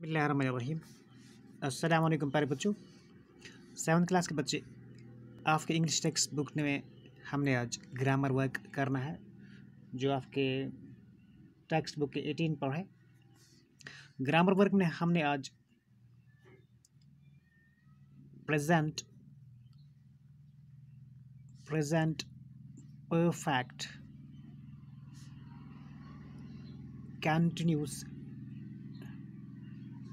अस्सलाम प्यारे बच्चों सेवन क्लास के बच्चे आपके इंग्लिश टेक्स्ट बुक में हमने आज ग्रामर वर्क करना है जो आपके टेक्स्ट बुक के एटीन पर है ग्रामर वर्क में हमने आज present present perfect continuous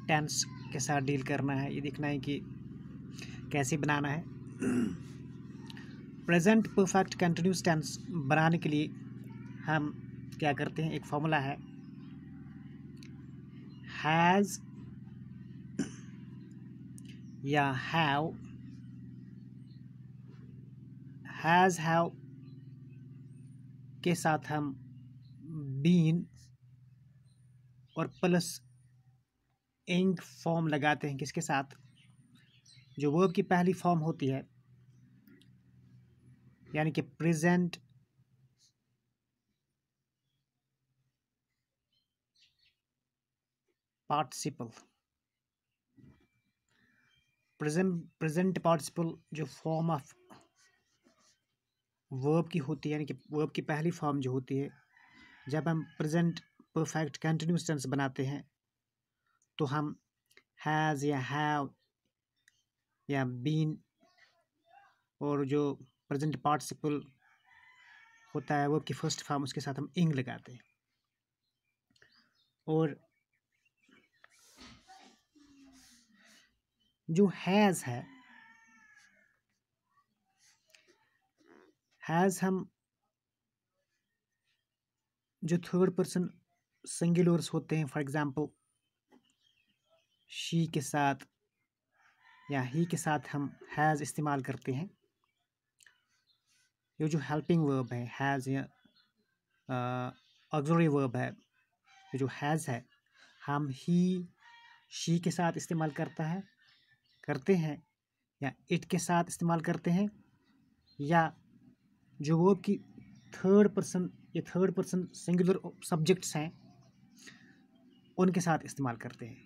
tense के साथ डील करना है ये देखना है कि कैसे बनाना है प्रेजेंट परफेक्ट कंटिन्यूस टेंस बनाने के लिए हम क्या करते हैं एक फॉर्मूला है हैज़ या हैव हैज़ हैव के साथ हम बीन और प्लस इंग फॉर्म लगाते हैं किसके साथ जो वर्ब की पहली फॉर्म होती है यानी कि present participle present present participle जो फॉर्म ऑफ वर्ब की होती है यानी कि वर्ब की पहली फॉर्म जो होती है जब हम प्रेजेंट परफेक्ट कंटिन्यूस टेंस बनाते हैं तो हम हैज़ या हैव या बीन और जो प्रेजेंट पार्टिसिपल होता है वो की फर्स्ट फॉर्म उसके साथ हम इंग लगाते हैं और जो हैज़ है हैज़ हम जो थर्ड पर्सन सिंगुलर्स होते हैं फॉर एग्जांपल शी के साथ या ही के साथ हम हैज़ इस्तेमाल करते हैं ये जो हेल्पिंग वर्ब है हैज़ या ऑक्जरी वर्ब है ये जो हैज़ है हम ही शी के साथ इस्तेमाल करता है करते हैं या इट के साथ इस्तेमाल करते हैं या जो वर्ब की थर्ड पर्सन या थर्ड पर्सन सिंगुलर सब्जेक्ट्स हैं उनके साथ इस्तेमाल करते हैं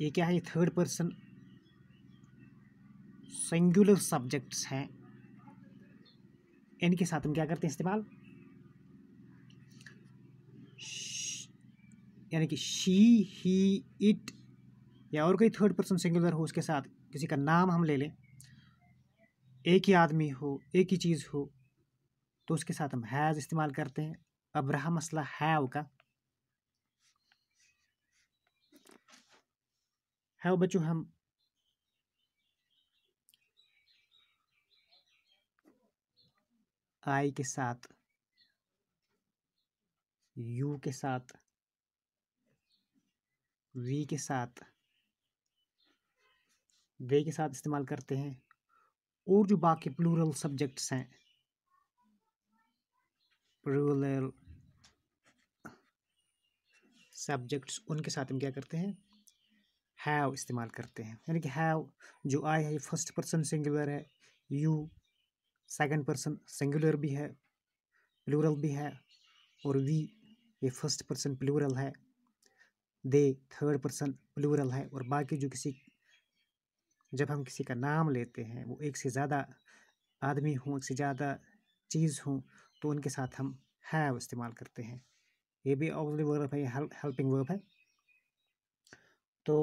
ये क्या है ये थर्ड पर्सन सिंगुलर सब्जेक्ट्स हैं इनके साथ हम क्या करते हैं इस्तेमाल यानी कि शी ही इट या और कोई थर्ड पर्सन सिंगुलर हो उसके साथ किसी का नाम हम ले लें एक ही आदमी हो एक ही चीज़ हो तो उसके साथ हम हैज़ इस्तेमाल करते हैं अब रहा मसला हैव का है बच्चों हम आई के साथ यू के साथ वी के साथ दे के साथ इस्तेमाल करते हैं और जो बाकी प्लूरल सब्जेक्ट्स हैं प्लूरल सब्जेक्ट्स उनके साथ हम क्या करते हैं हैव इस्तेमाल करते हैं यानी कि हैव जो आई है ये फर्स्ट पर्सन सिंगुलर है यू सेकंड पर्सन सिंगुलर भी है प्लूरल भी है और वी ये फर्स्ट पर्सन प्लूरल है दे थर्ड पर्सन प्लूरल है और बाकी जो किसी जब हम किसी का नाम लेते हैं वो एक से ज़्यादा आदमी हों एक से ज़्यादा चीज़ हों तो उनके साथ हम हैव इस्तेमाल करते हैं ये भी ऑक्सरी वर्ब है हेल्पिंग वर्ब है तो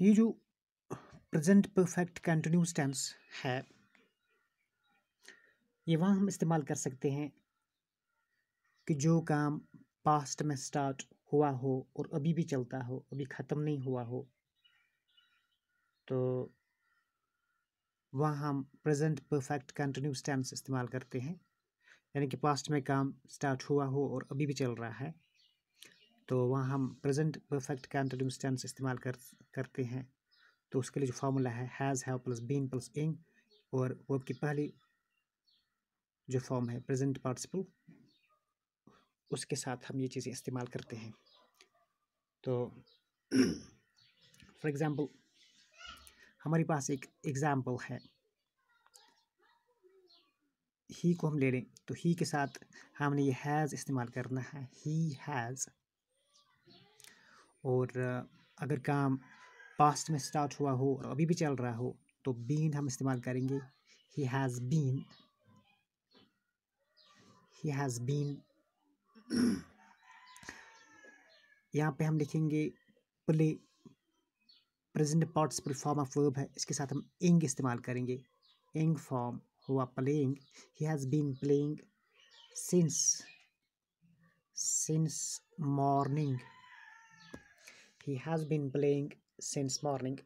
ये जो प्रेजेंट परफेक्ट कंटिन्यूस टेंस है ये वहाँ हम इस्तेमाल कर सकते हैं कि जो काम पास्ट में स्टार्ट हुआ हो और अभी भी चलता हो अभी ख़त्म नहीं हुआ हो तो वहाँ हम प्रेजेंट परफेक्ट कंटिन्यूस टेंस इस्तेमाल करते हैं यानी कि पास्ट में काम स्टार्ट हुआ हो और अभी भी चल रहा है तो वहाँ हम प्रेजेंट परफेक्ट का स्टेंस इस्तेमाल कर करते हैं तो उसके लिए जो फार्मूला है has have plus been plus ing और वो की पहली जो फॉर्म है प्रेजेंट पार्टिसिपल उसके साथ हम ये चीज़ें इस्तेमाल करते हैं तो फॉर एग्ज़ाम्पल हमारे पास एक एग्ज़ाम्पल है ही को हम ले लें तो ही के साथ हमने ये हैज़ इस्तेमाल करना है ही हैज़ और अगर काम पास्ट में स्टार्ट हुआ हो और अभी भी चल रहा हो तो बीन हम इस्तेमाल करेंगे he has been he has been यहाँ पे हम लिखेंगे play present participle form of verb है इसके साथ हम इंग इस्तेमाल करेंगे इंग फॉर्म हुआ playing he has been playing since since morning he has been playing since morning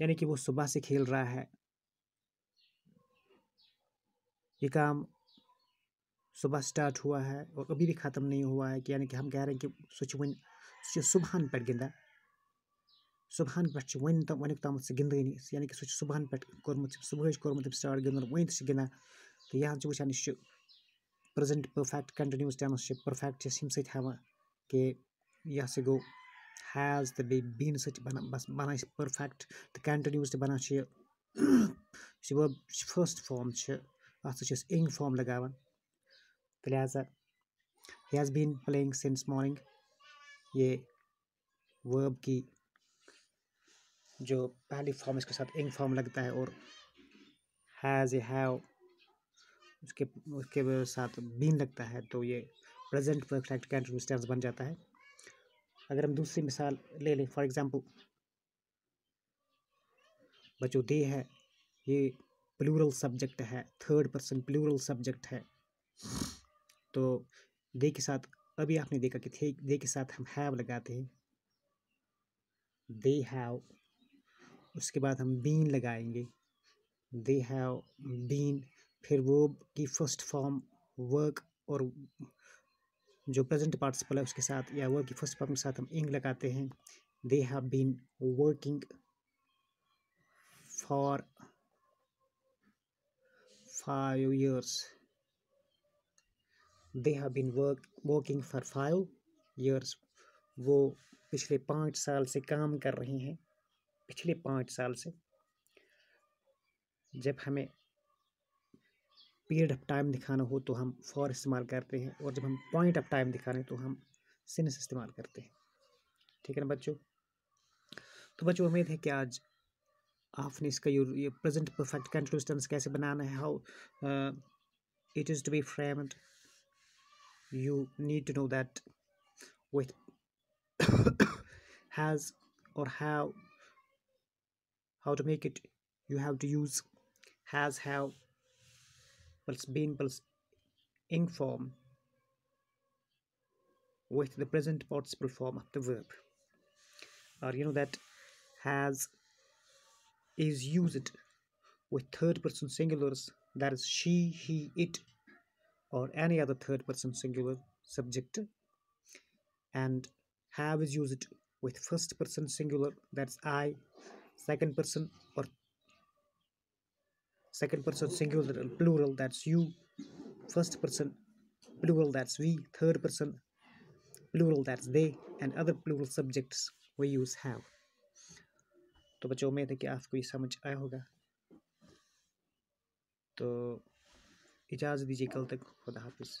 यानी कि वो सुबह से खेल रहा है ये काम सुबह स्टार्ट हुआ है और अभी भी ख़त्म नहीं हुआ है कि यानी कि हम कह रहे हैं कि सुच वन सुबह पे गिंदा सुबह पे वन तम वन तम से गिंदनी यानी कि सुच सुबह पे कोर्मुत सुबह कोर्मुत स्टार्ट गिंदन वन से गिंदा तो यहाँ वो present perfect continuous tense perfect हम हाँ कि یہِ ہسا گوٚو ہیز تہٕ بیٚیہِ بیٖنٕز سۭتۍ چھِ بَنان بَس بَنان چھِ پٔرفیکٹ تہٕ کَنٹِنیوٗس تہِ بَنان چھِ یہِ یُس یہِ وٲب فٔسٹ فام چھِ اَتھ سۭتۍ چھِ أسۍ اِنٛگ فام لگاوان تہٕ لہٰذا he has been playing since morning یہ وٲب کی जो पहली फॉर्म इसके साथ इंग फॉर्म लगता है और हैज़ ए हैव उसके उसके साथ बीन लगता है तो ये प्रेजेंट परफेक्ट कंटिन्यूस टेंस बन जाता है अगर हम दूसरी मिसाल ले लें फॉर एग्ज़ाम्पल बच्चों दे है ये प्लूरल सब्जेक्ट है थर्ड पर्सन प्लूरल सब्जेक्ट है तो दे के साथ अभी आपने देखा कि थे दे के साथ हम हैव लगाते हैं दे हैव उसके बाद हम बीन लगाएंगे दे हैव बीन फिर वो की फर्स्ट फॉर्म वर्क और जो प्रेजेंट पार्टिसिपल है उसके साथ या वर्ब की फर्स्ट फॉर्म के साथ हम इंग लगाते हैं they have been working for five years they have been work working for five years वो पिछले पाँच साल से काम कर रहे हैं पिछले पाँच साल से जब हमें पीरियड ऑफ टाइम दिखाना हो तो हम फॉर इस्तेमाल करते हैं और जब हम पॉइंट ऑफ टाइम दिखा रहे हैं तो हम सिंस इस्तेमाल करते हैं ठीक है ना बच्चों तो बच्चों उम्मीद है कि आज आपने इसका ये प्रेजेंट परफेक्ट कंटिन्यूस कैसे बनाना है how it is to be framed you need to know that with has और have how to make it you have to use has have pulse in pulse ing form with the present participle form of the verb or you know that has is used with third person singulars that is she he it or any other third person singular subject and have is used with first person singular that's i second person or second person singular plural that's you first person plural that's we third person plural that's they and other plural subjects we use have तो बच्चों उम्मीद है कि आपको ये समझ आया होगा तो इजाज़त दीजिए कल तक खुदा हाफिज़